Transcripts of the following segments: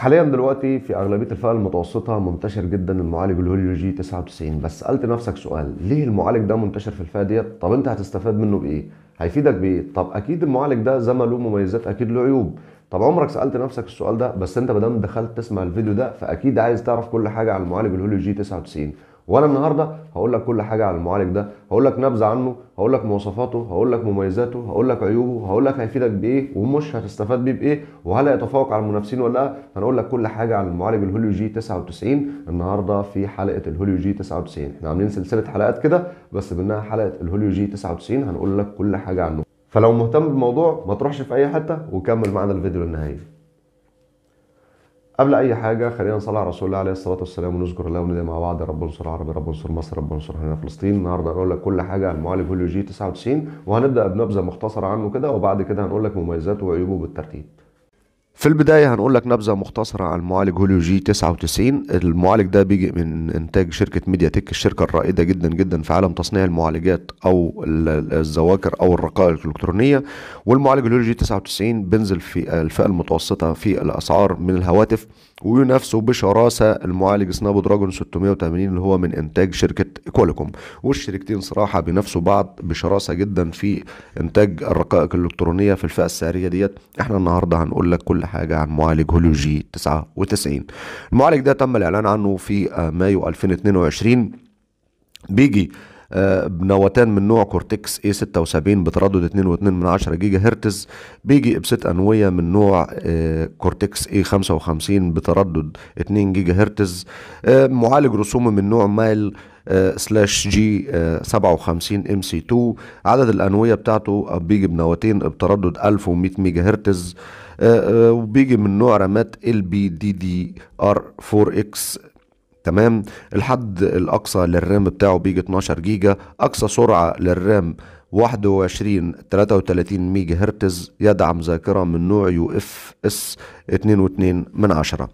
حاليا دلوقتي في اغلبيه الفئه المتوسطه منتشر جدا المعالج الهوليو جي 99 بس سالت نفسك سؤال ليه المعالج ده منتشر في الفئه ديت طب انت هتستفاد منه بايه هيفيدك بايه طب اكيد المعالج ده زي ما له مميزات اكيد له عيوب طب عمرك سالت نفسك السؤال ده بس انت ما دخلت تسمع الفيديو ده فاكيد عايز تعرف كل حاجه عن المعالج الهوليو جي 99 وانا النهارده هقول لك كل حاجه على المعالج ده هقول لك نبذه عنه هقول لك مواصفاته هقول لك مميزاته هقول لك عيوبه هقول لك هيفيدك بايه ومش هتستفاد بيه بايه وهل هيتفوق على المنافسين ولا لا هنقول لك كل حاجه عن المعالج الهوليو جي 99 النهارده في حلقه الهوليو جي 99 احنا عاملين سلسله حلقات كده بس منها حلقه الهوليو جي 99 هنقول لك كل حاجه عنه فلو مهتم بالموضوع ما تروحش في اي حته وكمل معنا الفيديو للنهايه قبل اي حاجه خلينا نصلي على رسول الله عليه الصلاه والسلام ونذكر الله وندعي مع بعض رب انصر العرب رب انصر مصر رب انصر هنا فلسطين النهارده هنقول لك كل حاجه عن المعالج هوليو جي 99 وهنبدا بنبذه مختصره عنه كده وبعد كده هنقول لك مميزاته وعيوبه بالترتيب في البداية هنقول لك نبذة مختصرة عن معالج هوليو جي 99 المعالج ده بيجي من إنتاج شركة ميديا تك الشركة الرائدة جدا جدا في عالم تصنيع المعالجات أو الذواكر أو الرقائق الإلكترونية والمعالج هوليو جي 99 بينزل في الفئة المتوسطة في الأسعار من الهواتف وينافسوا بشراسة المعالج سناب دراجون 680 اللي هو من إنتاج شركة كواليكوم والشركتين صراحة بينافسوا بعض بشراسة جدا في إنتاج الرقائق الإلكترونية في الفئة السعرية ديت احنا النهاردة هنقول لك كل حاجة عن معالج هوليو جي 99 المعالج ده تم الإعلان عنه في آه، مايو 2022 بيجي بنواتان من نوع كورتكس A 76 بتردد 2.2 من 10 جيجا هرتز بيجي ابسيت أنوية من نوع آه، كورتكس A 55 بتردد 2 جيجا هرتز آه، معالج رسوم من نوع مايل آه، سلاش جي 57 ام سي 2 عدد الانويه بتاعته بيجي بنواتين بتردد 1100 ميجا هرتز وبيجي من نوع رامات ال بي دي دي ار 4 اكس تمام الحد الاقصى للرام بتاعه بيجي 12 جيجا اقصى سرعه للرام 21 33 ميجا هرتز يدعم ذاكره من نوع يو اف اس 2.2 من عشره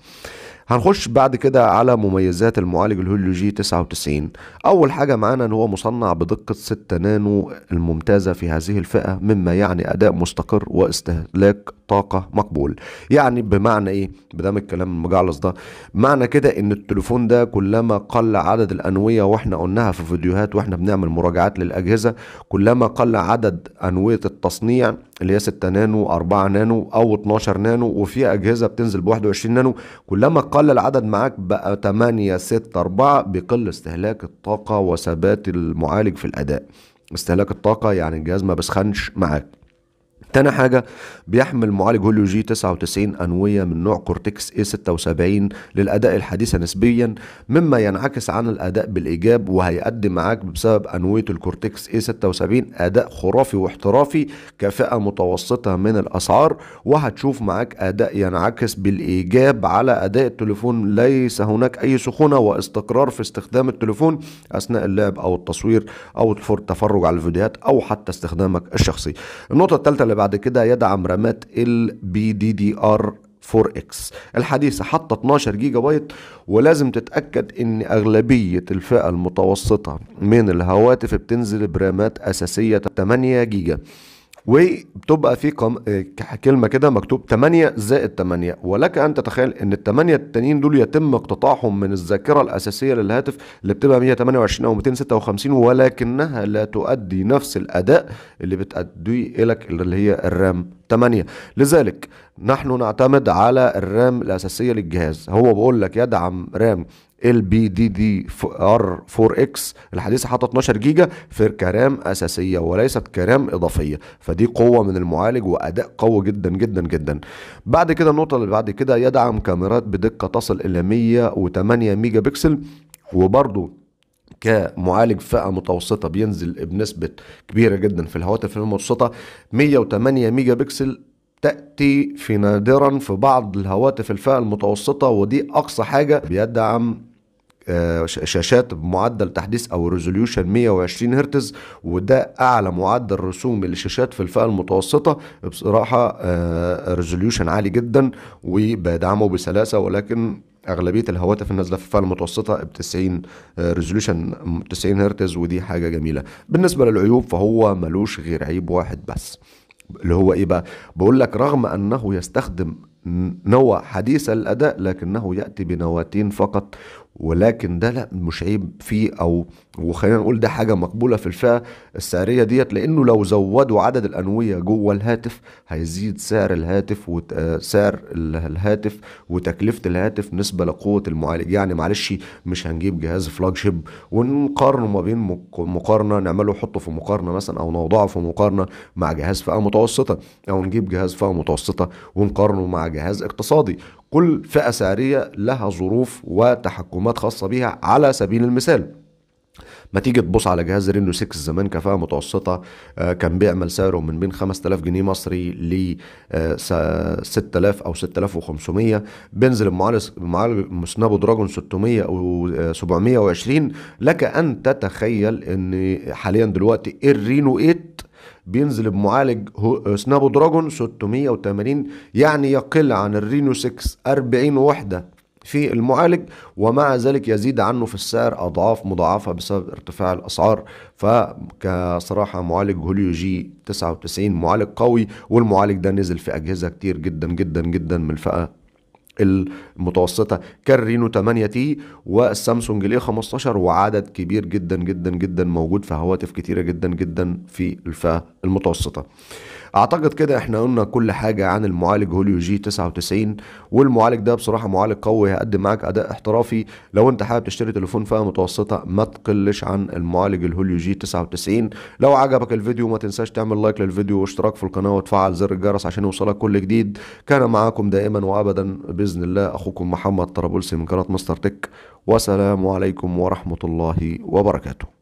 هنخش بعد كده على مميزات المعالج الهوليو جي 99 اول حاجه معانا ان هو مصنع بدقه 6 نانو الممتازه في هذه الفئه مما يعني اداء مستقر واستهلاك طاقة مقبول يعني بمعنى ايه بدام الكلام المجعلص ده معنى كده ان التليفون ده كلما قل عدد الانوية واحنا قلناها في فيديوهات واحنا بنعمل مراجعات للاجهزة كلما قل عدد انوية التصنيع اللي هي 6 نانو 4 نانو او 12 نانو وفي اجهزه بتنزل ب 21 نانو كلما قل العدد معاك بقى 8 6 4 بيقل استهلاك الطاقه وثبات المعالج في الاداء استهلاك الطاقه يعني الجهاز ما بسخنش معاك تاني حاجة بيحمل معالج هوليو جي 99 أنوية من نوع كورتكس A76 للأداء الحديثة نسبيا مما ينعكس عن الأداء بالإيجاب وهيقدم معاك بسبب أنوية الكورتكس A76 أداء خرافي واحترافي كفئة متوسطة من الأسعار وهتشوف معاك أداء ينعكس بالإيجاب على أداء التليفون ليس هناك أي سخونة واستقرار في استخدام التليفون أثناء اللعب أو التصوير أو التفرج على الفيديوهات أو حتى استخدامك الشخصي النقطة الثالثة بعد كده يدعم رامات ال بي دي دي ار 4 اكس الحديثه حتى 12 جيجا بايت ولازم تتاكد ان اغلبيه الفئه المتوسطه من الهواتف بتنزل برامات اساسيه 8 جيجا وبتبقى في آه، كلمه كده مكتوب 8 زائد 8 ولك ان تتخيل ان ال 8 التانيين دول يتم اقتطاعهم من الذاكره الاساسيه للهاتف اللي بتبقى 128 او 256 ولكنها لا تؤدي نفس الاداء اللي بتأديه لك اللي هي الرام 8 لذلك نحن نعتمد على الرام الأساسية للجهاز هو بقول لك يدعم رام ال بي دي دي ار 4 اكس الحديثه حاطه 12 جيجا في كرام اساسيه وليست كرام اضافيه فدي قوه من المعالج واداء قوي جدا جدا جدا بعد كده النقطه اللي بعد كده يدعم كاميرات بدقه تصل الى 108 ميجا بكسل وبرضه كمعالج فئه متوسطه بينزل بنسبه كبيره جدا في الهواتف المتوسطه 108 ميجا بكسل تأتي في نادرا في بعض الهواتف الفئة المتوسطة ودي أقصى حاجة بيدعم آه، شاشات بمعدل تحديث او ريزوليوشن 120 هرتز وده اعلى معدل رسوم للشاشات في الفئه المتوسطه بصراحه ريزوليوشن آه، عالي جدا وبيدعمه بسلاسه ولكن اغلبيه الهواتف النازلة في الفئة المتوسطه ب 90 ريزوليوشن 90 هرتز ودي حاجه جميله بالنسبه للعيوب فهو ملوش غير عيب واحد بس اللي هو ايه بقى بقول لك رغم انه يستخدم نوى حديث الاداء لكنه ياتي بنواتين فقط ولكن ده لا مش عيب فيه او وخلينا نقول ده حاجه مقبوله في الفئه السعريه ديت لانه لو زودوا عدد الانويه جوه الهاتف هيزيد سعر الهاتف وسعر آه، الهاتف وتكلفه الهاتف نسبه لقوه المعالج يعني معلش مش هنجيب جهاز فلاج شيب ونقارنه ما بين مقارنه نعمله نحطه في مقارنه مثلا او نوضعه في مقارنه مع جهاز فئه متوسطه او نجيب جهاز فئه متوسطه ونقارنه مع جهاز اقتصادي كل فئه سعريه لها ظروف وتحكمات خاصه بيها على سبيل المثال ما تيجي تبص على جهاز رينو 6 زمان كفاءة متوسطة آه، كان بيعمل سعره من بين 5000 جنيه مصري ل 6000 آه، أو 6500 بينزل المعالج معالج سناب دراجون 600 أو آه، 720 لك أن تتخيل إن حاليا دلوقتي الرينو 8 بينزل بمعالج سناب دراجون 680 يعني يقل عن الرينو 6 40 وحده في المعالج ومع ذلك يزيد عنه في السعر أضعاف مضاعفة بسبب ارتفاع الأسعار فكصراحة معالج هوليو جي 99 معالج قوي والمعالج ده نزل في أجهزة كتير جدا جدا جدا من الفئة المتوسطة كالرينو 8 تي والسامسونج الاي 15 وعدد كبير جدا جدا جدا موجود في هواتف كتيرة جدا جدا في الفئة المتوسطة اعتقد كده احنا قلنا كل حاجه عن المعالج هوليو جي 99 والمعالج ده بصراحه معالج قوي هيقدم معاك اداء احترافي لو انت حابب تشتري تليفون فئه متوسطه ما تقلش عن المعالج الهوليو جي 99 لو عجبك الفيديو ما تنساش تعمل لايك للفيديو واشتراك في القناه وتفعل زر الجرس عشان يوصلك كل جديد كان معاكم دائما وابدا باذن الله اخوكم محمد طرابلسي من قناه مستر تك والسلام عليكم ورحمه الله وبركاته